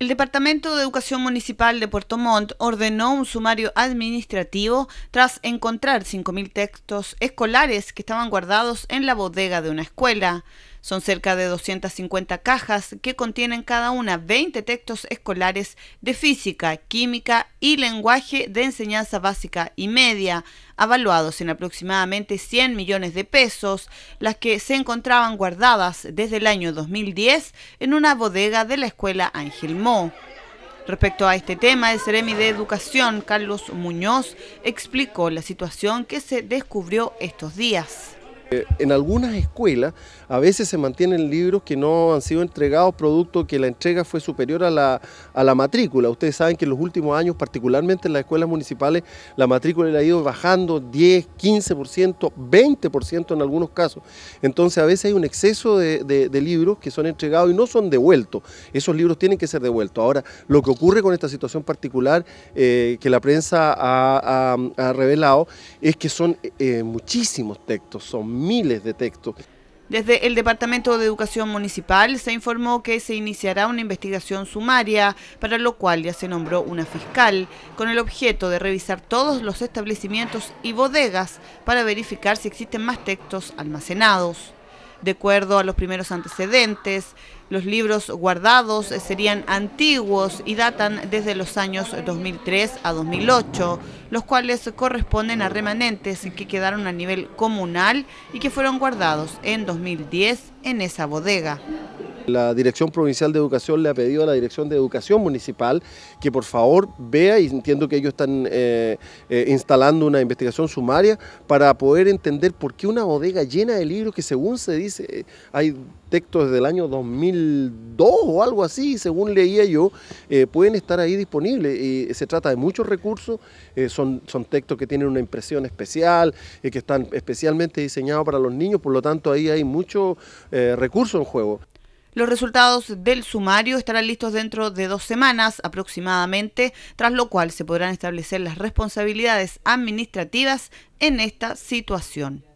El Departamento de Educación Municipal de Puerto Montt ordenó un sumario administrativo tras encontrar 5.000 textos escolares que estaban guardados en la bodega de una escuela. Son cerca de 250 cajas que contienen cada una 20 textos escolares de física, química y lenguaje de enseñanza básica y media, avaluados en aproximadamente 100 millones de pesos, las que se encontraban guardadas desde el año 2010 en una bodega de la escuela Ángel Mo. Respecto a este tema, el seremi de Educación, Carlos Muñoz, explicó la situación que se descubrió estos días. Eh, en algunas escuelas a veces se mantienen libros que no han sido entregados producto que la entrega fue superior a la, a la matrícula. Ustedes saben que en los últimos años, particularmente en las escuelas municipales, la matrícula ha ido bajando 10, 15%, 20% en algunos casos. Entonces a veces hay un exceso de, libros que son entregados y no son devueltos. Esos libros tienen que ser devueltos. Ahora, lo que ocurre con esta situación particular eh, que la prensa ha, revelado es que son eh, muchísimos textos, son miles de textos. Desde el Departamento de Educación Municipal se informó que se iniciará una investigación sumaria, para lo cual ya se nombró una fiscal, con el objeto de revisar todos los establecimientos y bodegas para verificar si existen más textos almacenados de acuerdo a los primeros antecedentes. Los libros guardados serían antiguos y datan desde los años 2003 a 2008, los cuales corresponden a remanentes que quedaron a nivel comunal y que fueron guardados en 2010 en esa bodega. La Dirección Provincial de Educación le ha pedido a la Dirección de Educación Municipal que por favor vea, y entiendo que ellos están eh, eh, instalando una investigación sumaria para poder entender por qué una bodega llena de libros que según se dice, eh, hay textos del año 2002 o algo así, según leía yo, pueden estar ahí disponibles. Y se trata de muchos recursos, son, son textos que tienen una impresión especial, y que están especialmente diseñados para los niños, por lo tanto ahí hay muchos recursos en juego. Los resultados del sumario estarán listos dentro de dos semanas aproximadamente, tras lo cual se podrán establecer las responsabilidades administrativas en esta situación.